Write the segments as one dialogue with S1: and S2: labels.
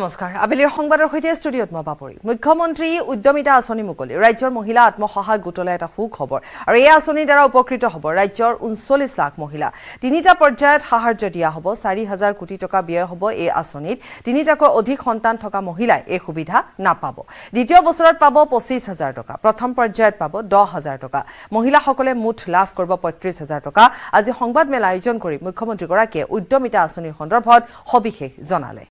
S1: নমস্কাৰ আবেলিৰ সংবাদৰ সৈতে ষ্টুডিঅ'ত মই বাপৰি মুখ্যমন্ত্ৰী উদ্যমিতা আঁচনি মুকলি ৰাজ্যৰ মহিলা আত্মসহায়ক গোটলৈ এটা সুখবৰ আৰু এই আঁচনিৰ দ্বাৰা উপকৃত হ'ব ৰাজ্যৰ ঊনচল্লিছ লাখ মহিলা তিনিটা পৰ্যায়ত সাহাৰ্য দিয়া হ'ব চাৰি হাজাৰ কোটি টকা ব্যয় হ'ব এই আঁচনিত তিনিটাকৈ অধিক সন্তান থকা মহিলাই এই সুবিধা নাপাব দ্বিতীয় বছৰত পাব পঁচিছ হাজাৰ টকা প্ৰথম পৰ্যায়ত পাব দহ হাজাৰ টকা মহিলাসকলে মুঠ লাভ কৰিব পঁয়ত্ৰিছ হাজাৰ টকা আজি সংবাদমেল আয়োজন কৰি মুখ্যমন্ত্ৰীগৰাকীয়ে উদ্যমিতা আঁচনিৰ সন্দৰ্ভত সবিশেষ জনালে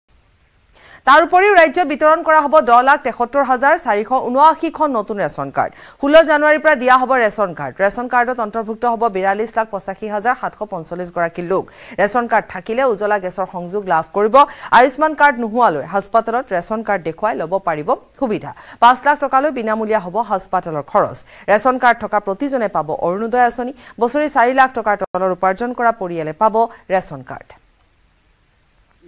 S1: তাৰ উপৰিও ৰাজ্যত বিতৰণ কৰা হ'ব দহ লাখ তেসত্তৰ হাজাৰ চাৰিশ ঊনাশীখন নতুন ৰেচন কাৰ্ড ষোল্ল জানুৱাৰীৰ পৰা দিয়া হ'ব ৰেচন কাৰ্ড ৰেচন কাৰ্ডত অন্তৰ্ভুক্ত হ'ব বিৰাল্লিছ লাখ পঁচাশী হাজাৰ সাতশ পঞ্চল্লিছগৰাকী লোক ৰেচন কাৰ্ড থাকিলে উজ্বলা গেছৰ সংযোগ লাভ কৰিব আয়ুষ্মান কাৰ্ড নোহোৱালৈ হাস্পাতালত ৰেচন কাৰ্ড দেখুৱাই ল'ব পাৰিব সুবিধা পাঁচ লাখ টকালৈ বিনামূলীয়া হ'ব হাস্পাতালৰ খৰচ ৰেচন কাৰ্ড থকা প্ৰতিজনে পাব অৰুণোদয় আঁচনি বছৰি চাৰি লাখ টকাৰ তলৰ উপাৰ্জন কৰা পৰিয়ালে পাব ৰেচন কাৰ্ড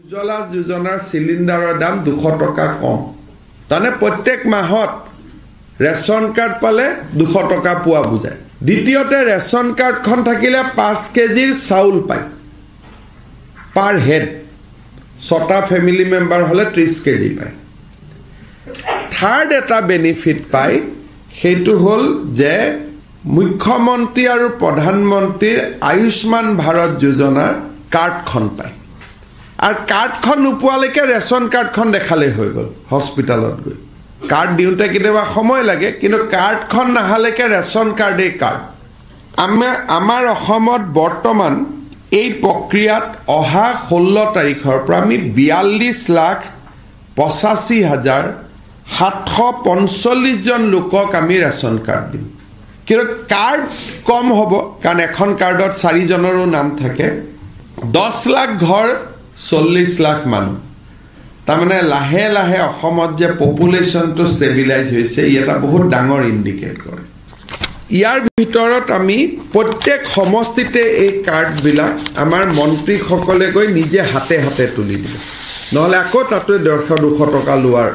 S2: উজ্বলা যোজনাৰ চিলিণ্ডাৰৰ দাম দুশ টকা কম তাৰমানে প্ৰত্যেক মাহত ৰেচন কাৰ্ড পালে দুশ টকা পোৱা বুজায় দ্বিতীয়তে ৰেচন কাৰ্ডখন থাকিলে পাঁচ কেজিৰ চাউল পায় পাৰ হেড ছটা ফেমিলি মেম্বাৰ হ'লে ত্ৰিছ কেজি পায় থাৰ্ড এটা বেনিফিট পায় সেইটো হ'ল যে মুখ্যমন্ত্ৰী আৰু প্ৰধানমন্ত্ৰীৰ আয়ুষ্মান ভাৰত যোজনাৰ কাৰ্ডখন পায় আৰু কাৰ্ডখন নোপোৱালৈকে ৰেচন কাৰ্ডখন দেখালেই হৈ গ'ল হস্পিটেলত গৈ কাৰ্ড দিওঁতে কেতিয়াবা সময় লাগে কিন্তু কাৰ্ডখন নাহালৈকে ৰেচন কাৰ্ডেই কাৰ্ড আমাৰ আমাৰ অসমত বৰ্তমান এই প্ৰক্ৰিয়াত অহা ষোল্ল তাৰিখৰ পৰা আমি বিয়াল্লিছ লাখ পঁচাশী হাজাৰ সাতশ পঞ্চল্লিছজন লোকক আমি ৰেচন কাৰ্ড দিম কিন্তু কাৰ্ড কম হ'ব কাৰণ এখন কাৰ্ডত চাৰিজনৰো নাম থাকে দহ লাখ ঘৰ চল্লিছ লাখ মানুহ তাৰমানে লাহে লাহে অসমত যে পপুলেশ্যনটো ষ্টেবিলাইজ হৈছে ই এটা বহুত ডাঙৰ ইণ্ডিকেট কৰে ইয়াৰ ভিতৰত আমি প্ৰত্যেক সমষ্টিতে এই কাৰ্ডবিলাক আমাৰ মন্ত্ৰীসকলে গৈ নিজে হাতে হাতে তুলি দিব নহ'লে আকৌ তাতে ডেৰশ দুশ টকা লোৱাৰ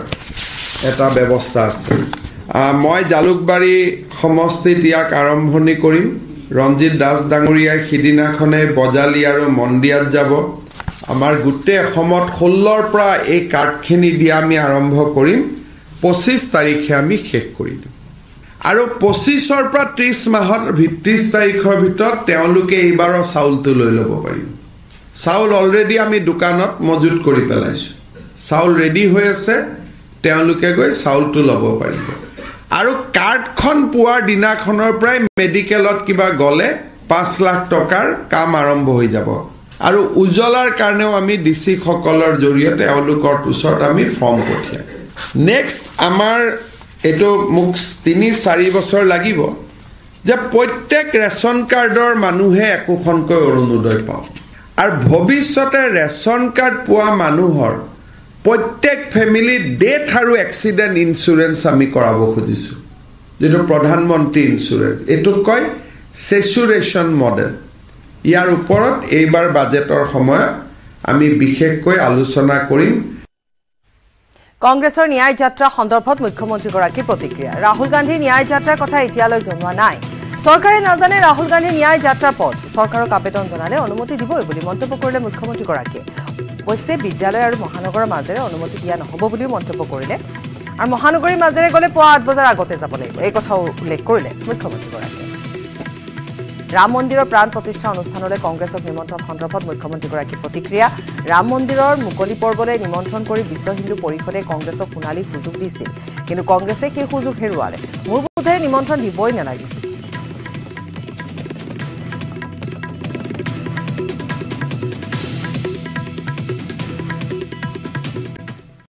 S2: এটা ব্যৱস্থা আছে মই জালুকবাৰী সমষ্টিত ইয়াক আৰম্ভণি কৰিম ৰঞ্জিত দাস ডাঙৰীয়াই সিদিনাখনে বজালি আৰু মন্দিয়াত যাব আমাৰ গোটেই অসমত ষোল্লৰ পৰা এই কাৰ্ডখিনি দিয়া আমি আৰম্ভ কৰিম পঁচিছ তাৰিখে আমি শেষ কৰি দিম আৰু পঁচিছৰ পৰা ত্ৰিছ মাহত ত্ৰিছ তাৰিখৰ ভিতৰত তেওঁলোকে এইবাৰৰ চাউলটো লৈ ল'ব পাৰিব চাউল অলৰেডি আমি দোকানত মজুত কৰি পেলাইছোঁ চাউল ৰেডি হৈ আছে তেওঁলোকে গৈ চাউলটো ল'ব পাৰিব আৰু কাৰ্ডখন পোৱাৰ দিনাখনৰ পৰাই মেডিকেলত কিবা গ'লে পাঁচ লাখ টকাৰ কাম আৰম্ভ হৈ যাব আৰু উজ্বলাৰ কাৰণেও আমি ডি চিকসকলৰ জৰিয়তে এওঁলোকৰ ওচৰত আমি ফৰ্ম পঠিয়াম নেক্সট আমাৰ এইটো মোক তিনি চাৰি বছৰ লাগিব যে প্ৰত্যেক ৰেচন কাৰ্ডৰ মানুহে একোখনকৈ অৰুণোদয় পাওঁ আৰু ভৱিষ্যতে ৰেচন কাৰ্ড পোৱা মানুহৰ প্ৰত্যেক ফেমিলিত ডেথ আৰু এক্সিডেণ্ট ইঞ্চুৰেঞ্চ আমি কৰাব খুজিছোঁ যিটো প্ৰধানমন্ত্ৰী ইঞ্চুৰেঞ্চ এইটোক কয় চেচুৰেশ্যন মডেল ইয়াৰ ওপৰত এইবাৰ বাজেটৰ সময়ত আমি বিশেষকৈ আলোচনা কৰিম
S1: কংগ্ৰেছৰ ন্যায় যাত্ৰা সন্দৰ্ভত মুখ্যমন্ত্ৰীগৰাকীৰ প্ৰতিক্ৰিয়া ৰাহুল গান্ধীৰ ন্যায় যাত্ৰাৰ কথা এতিয়ালৈ জনোৱা নাই চৰকাৰে নাজানে ৰাহুল গান্ধীৰ ন্যায় যাত্ৰাৰ পথ চৰকাৰক আবেদন জনালে অনুমতি দিবই বুলি মন্তব্য কৰিলে মুখ্যমন্ত্ৰীগৰাকীয়ে অৱশ্যে বিদ্যালয় আৰু মহানগৰৰ মাজেৰে অনুমতি দিয়া নহ'ব বুলিও মন্তব্য কৰিলে আৰু মহানগৰীৰ মাজেৰে গ'লে পুৱা আঠ বজাৰ আগতে যাব লাগিব এই কথাও উল্লেখ কৰিলে মুখ্যমন্ত্ৰীগৰাকীয়ে ৰাম মন্দিৰৰ প্ৰাণ প্ৰতিষ্ঠা অনুষ্ঠানলৈ কংগ্ৰেছক নিমন্ত্ৰণ সন্দৰ্ভত মুখ্যমন্ত্ৰীগৰাকীৰ প্ৰতিক্ৰিয়া ৰাম মন্দিৰৰ মুকলি পৰ্বলৈ নিমন্ত্ৰণ কৰি বিশ্ব হিন্দু পৰিষদে কংগ্ৰেছক সোণালী সুযোগ দিছিল কিন্তু কংগ্ৰেছে সেই সুযোগ হেৰুৱালে মোৰ বোধেৰে নিমন্ত্ৰণ দিবই নালাগিছিল